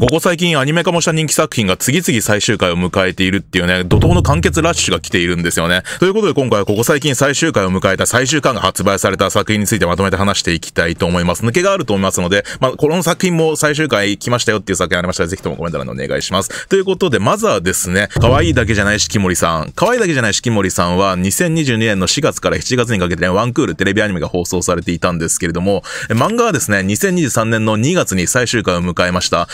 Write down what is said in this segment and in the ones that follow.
ここ最近アニメ化もした人気作品が次々最終回を迎えているっていうね、怒涛の完結ラッシュが来ているんですよね。ということで今回はここ最近最終回を迎えた最終巻が発売された作品についてまとめて話していきたいと思います。抜けがあると思いますので、まあ、この作品も最終回来ましたよっていう作品ありましたら、ぜひともコメント欄でお願いします。ということで、まずはですね、可愛いだけじゃないしきもりさん。可愛いだけじゃないしきもりさんは、2022年の4月から7月にかけてね、ワンクールテレビアニメが放送されていたんですけれども、漫画はですね、2023年の2月に最終回を迎えました。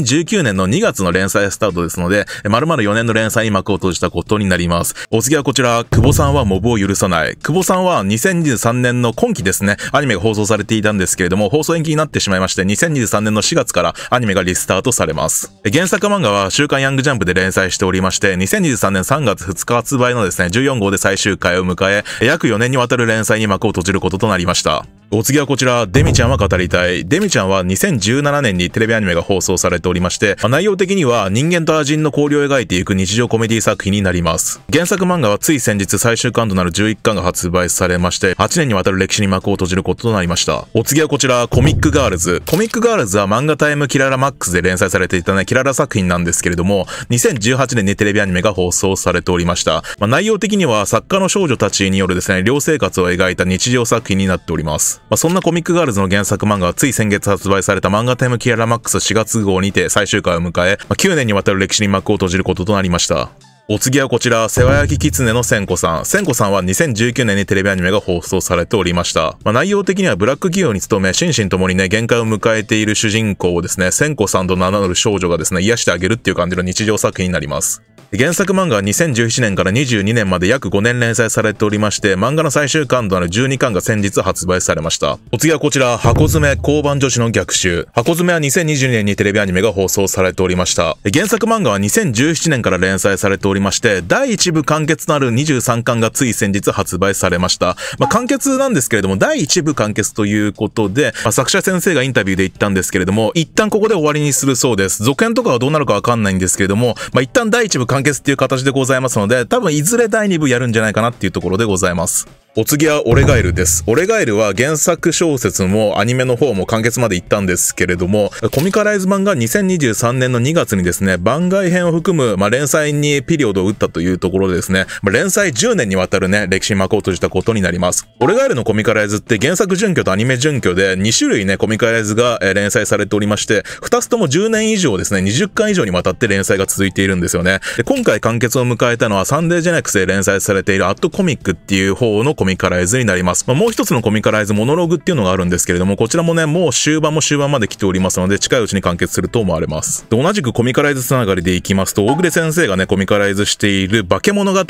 2019年の2月の連載スタートですので、丸々4年の連載に幕を閉じたことになります。お次はこちら、久保さんはモブを許さない。久保さんは2023年の今期ですね、アニメが放送されていたんですけれども、放送延期になってしまいまして、2023年の4月からアニメがリスタートされます。原作漫画は週刊ヤングジャンプで連載しておりまして、2023年3月2日発売のですね、14号で最終回を迎え、約4年にわたる連載に幕を閉じることとなりました。お次はこちら、デミちゃんは語りたい。デミちゃんは2017年にテレビアニメが放送されておりまして、内容的には人間とアジンの交流を描いていく日常コメディ作品になります。原作漫画はつい先日最終巻となる11巻が発売されまして、8年にわたる歴史に幕を閉じることとなりました。お次はこちら、コミックガールズ。コミックガールズは漫画タイムキララマックスで連載されていたね、キララ作品なんですけれども、2018年にテレビアニメが放送されておりました。まあ、内容的には作家の少女たちによるですね、寮生活を描いた日常作品になっております。まあ、そんなコミックガールズの原作漫画はつい先月発売された漫画タイムキララマックス4月号にて最終回を迎え、ま9年にわたる歴史に幕を閉じることとなりました。お次はこちら、世話焼き狐の千子さん。千子さんは2019年にテレビアニメが放送されておりました。まあ、内容的にはブラック企業に勤め、心身ともにね、限界を迎えている主人公をですね、千子さんと名乗る少女がですね、癒してあげるっていう感じの日常作品になります。原作漫画は2017年から22年まで約5年連載されておりまして、漫画の最終巻となる12巻が先日発売されました。お次はこちら、箱詰め交番女子の逆襲。箱詰めは2022年にテレビアニメが放送されておりました。原作漫画は2017年から連載されておりまして、第1部完結となる23巻がつい先日発売されました。まあ、完結なんですけれども、第1部完結ということで、まあ、作者先生がインタビューで言ったんですけれども、一旦ここで終わりにするそうです。続編とかはどうなるかわかんないんですけれども、まあ、一旦第1部完結完結っていう形でございますので、多分いずれ第2部やるんじゃないかなっていうところでございます。お次はオレガエルです。オレガエルは原作小説もアニメの方も完結まで行ったんですけれども、コミカライズ版が2023年の2月にですね、番外編を含む、まあ、連載にピリオドを打ったというところでですね、まあ、連載10年にわたるね、歴史に幕を閉じたことになります。オレガエルのコミカライズって原作準拠とアニメ準拠で2種類ね、コミカライズが連載されておりまして、2つとも10年以上ですね、20巻以上にわたって連載が続いているんですよね。で今回完結を迎えたのはサンデージェネックスで連載されているアットコミックっていう方のコミカライズになります。まあ、もう一つのコミカライズ、モノログっていうのがあるんですけれども、こちらもね、もう終盤も終盤まで来ておりますので、近いうちに完結すると思われます。で、同じくコミカライズつながりでいきますと、大暮先生がね、コミカライズしている化け物語の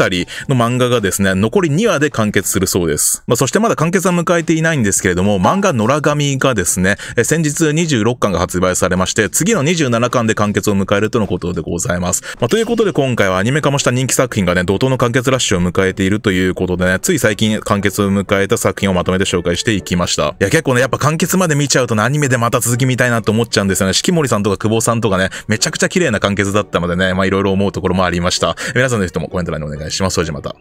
漫画がですね、残り2話で完結するそうです。まあ、そしてまだ完結は迎えていないんですけれども、漫画野良神がですね、先日26巻が発売されまして、次の27巻で完結を迎えるとのことでございます。まあ、ということで今回はアニメ化もした人気作品がね、怒涛の完結ラッシュを迎えているということでね、つい最近完結を迎えた作品をまとめて紹介していきました。いや、結構ね、やっぱ完結まで見ちゃうとね、アニメでまた続き見たいなと思っちゃうんですよね。四季森さんとか久保さんとかね、めちゃくちゃ綺麗な完結だったのでね、まあいろいろ思うところもありました。皆さんの人もコメント欄にお願いします。それじゃまた。